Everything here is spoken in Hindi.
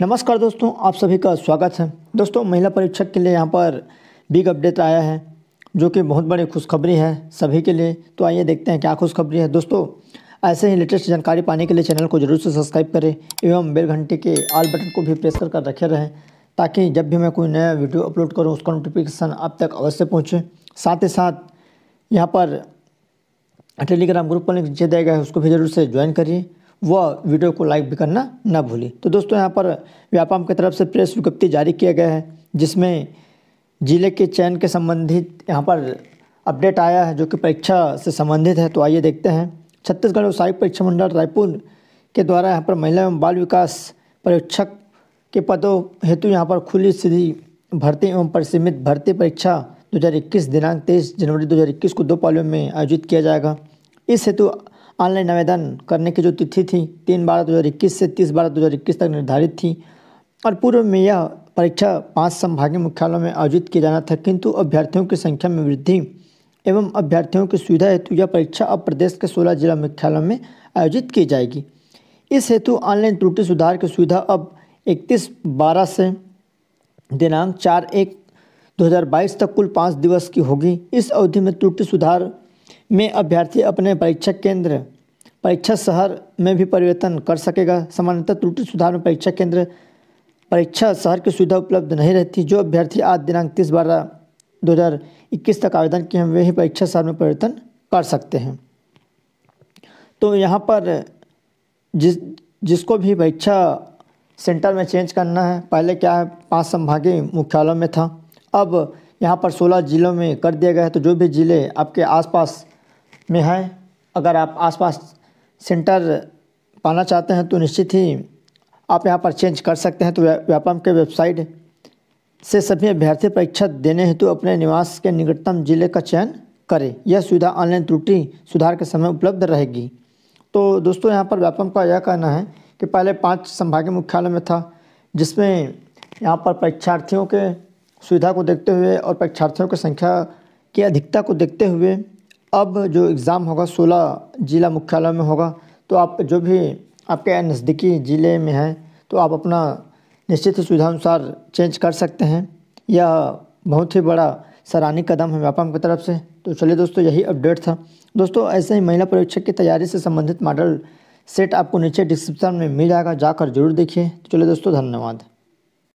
नमस्कार दोस्तों आप सभी का स्वागत है दोस्तों महिला परीक्षक के लिए यहाँ पर बिग अपडेट आया है जो कि बहुत बड़ी खुशखबरी है सभी के लिए तो आइए देखते हैं क्या खुशखबरी है दोस्तों ऐसे ही लेटेस्ट जानकारी पाने के लिए चैनल को जरूर से सब्सक्राइब करें एवं बेल घंटे के आल बटन को भी प्रेस कर कर रखे रहें ताकि जब भी मैं कोई नया वीडियो अपलोड करूँ उसका नोटिफिकेशन आप तक अवश्य पहुँचे साथ ही साथ यहाँ पर टेलीग्राम ग्रुप पर लिंक दिया गया है उसको भी जरूर से ज्वाइन करिए वह वीडियो को लाइक भी करना ना भूलें तो दोस्तों यहाँ पर व्यापम की तरफ से प्रेस विज्ञप्ति जारी किया गया है जिसमें जिले के चयन के संबंधित यहाँ पर अपडेट आया है जो कि परीक्षा से संबंधित है तो आइए देखते हैं छत्तीसगढ़ व्यवसायिक परीक्षा मंडल रायपुर के द्वारा यहाँ पर महिला एवं बाल विकास परीक्षक के पदों हेतु यहाँ पर खुली सीधी भर्ती एवं परिसीमित भर्ती परीक्षा 2021 दिनांक 23 जनवरी 2021 को दो पालियों में आयोजित किया जाएगा इस हेतु ऑनलाइन आवेदन करने की जो तिथि थी तीन बारह दो हज़ार इक्कीस से तीस बारह दो हज़ार इक्कीस तक निर्धारित थी और पूर्व में यह परीक्षा पाँच संभागीय मुख्यालयों में आयोजित किया जाना था किंतु अभ्यर्थियों की संख्या में वृद्धि एवं अभ्यर्थियों की सुविधा हेतु यह परीक्षा अब प्रदेश के सोलह जिला मुख्यालयों में आयोजित की जाएगी इस हेतु ऑनलाइन त्रुटि सुधार की सुविधा अब इकतीस बारह से दिनांक चार एक 2022 तक कुल पाँच दिवस की होगी इस अवधि में त्रुटि सुधार में अभ्यर्थी अपने परीक्षा केंद्र परीक्षा शहर में भी परिवर्तन कर सकेगा सामान्यतः त्रुटि सुधार में परीक्षा केंद्र परीक्षा शहर की सुविधा उपलब्ध नहीं रहती जो अभ्यर्थी आज दिनांक तीस बारह दो तक आवेदन किए हैं वे ही परीक्षा शहर में परिवर्तन कर सकते हैं तो यहाँ पर जिस जिसको भी परीक्षा सेंटर में चेंज करना है पहले क्या है पांच संभागीय मुख्यालयों में था अब यहाँ पर 16 जिलों में कर दिया गया है तो जो भी ज़िले आपके आसपास में हैं अगर आप आसपास सेंटर पाना चाहते हैं तो निश्चित ही आप यहाँ पर चेंज कर सकते हैं तो व्यापम के वेबसाइट से सभी अभ्यर्थी परीक्षा देने हेतु अपने निवास के निकटतम जिले का चयन करें यह सुविधा ऑनलाइन त्रुटि सुधार के समय उपलब्ध रहेगी तो दोस्तों यहाँ पर व्यापम का यह कहना है कि पहले पांच संभागीय मुख्यालय में था जिसमें यहाँ पर परीक्षार्थियों के सुविधा को देखते हुए और परीक्षार्थियों की संख्या की अधिकता को देखते हुए अब जो एग्ज़ाम होगा सोलह ज़िला मुख्यालय में होगा तो आप जो भी आपके नज़दीकी ज़िले में हैं तो आप अपना निश्चित सुविधा अनुसार चेंज कर सकते हैं यह बहुत ही बड़ा सराहनीय कदम है व्यापम की तरफ से तो चलिए दोस्तों यही अपडेट था दोस्तों ऐसे ही महिला परीक्षा की तैयारी से संबंधित मॉडल सेट आपको नीचे डिस्क्रिप्शन में मिल जाएगा जाकर जरूर देखिए तो चलिए दोस्तों धन्यवाद